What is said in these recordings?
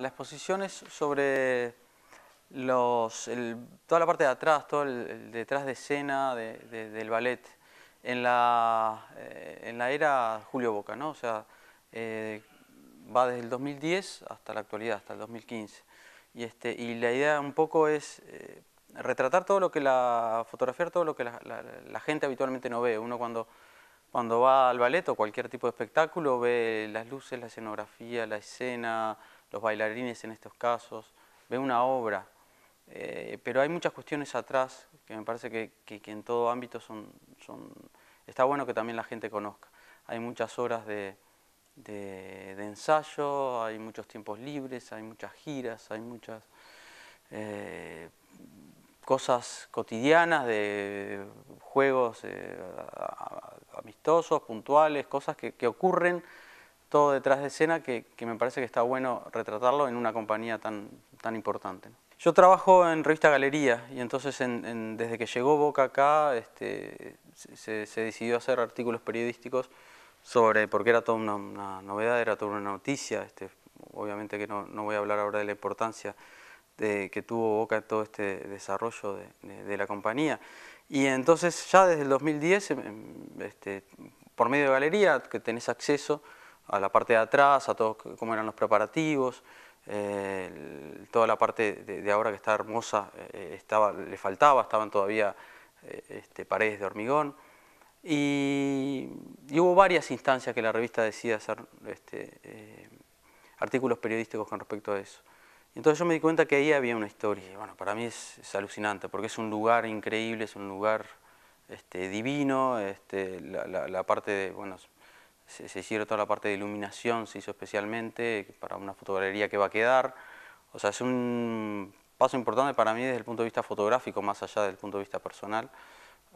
La exposición es sobre los, toda la parte de atrás, todo el, detrás de escena del ballet en la, eh, en la era Julio Boca, ¿no? O sea, eh, va desde el 2010 hasta la actualidad, hasta el 2015. Y, este, y la idea un poco es eh, retratar todo lo que la, fotografiar todo lo que la, la, gente habitualmente no ve. Uno cuando, cuando va al ballet o cualquier tipo de espectáculo ve las luces, la escenografía, la escena, los bailarines en estos casos, ve una obra, eh, pero hay muchas cuestiones atrás que me parece que, en todo ámbito son, está bueno que también la gente conozca. Hay muchas horas de, ensayo, hay muchos tiempos libres, hay muchas giras, hay muchas eh, cosas cotidianas, de juegos eh, amistosos, puntuales, cosas que ocurren todo detrás de escena que, me parece que está bueno retratarlo en una compañía tan, tan importante. Yo trabajo en revista Galería y entonces desde que llegó Boca acá este, se, decidió hacer artículos periodísticos sobre, porque era toda una, novedad, era toda una noticia, este, obviamente que no, voy a hablar ahora de la importancia de, que tuvo Boca en todo este desarrollo de, la compañía. Y entonces ya desde el 2010, em, em, este, por medio de Galería, que tenés acceso a la parte de atrás, a todo cómo eran los preparativos, eh, toda la parte de, ahora que está hermosa eh, eh, estaba, le faltaba, estaban todavía este, paredes de hormigón. Y, hubo varias instancias que la revista decía hacer este, artículos periodísticos con respecto a eso. Entonces yo me di cuenta que ahí había una historia. Bueno, para mí es, alucinante porque es un lugar increíble, es un lugar este, divino, la, la parte de, bueno, se, se hicieron toda la parte de iluminación, se hizo especialmente para una fotogalería que va a quedar. O sea, es un paso importante para mí desde el punto de vista fotográfico, más allá del punto de vista personal,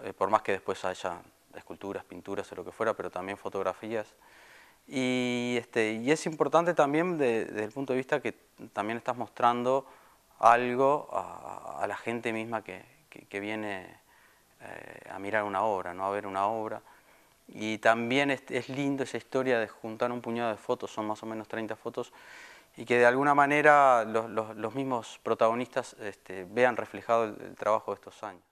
eh, por más que después haya esculturas, pinturas o lo que fuera, pero también fotografías. Y, este, y es importante también desde el punto de vista que también estás mostrando algo a, la gente misma que, que, viene eh, a mirar una obra, ¿no? a ver una obra. Y también es, lindo esa historia de juntar un puñado de fotos, son más o menos 30 fotos, y que de alguna manera los, mismos protagonistas este, vean reflejado el trabajo de estos años.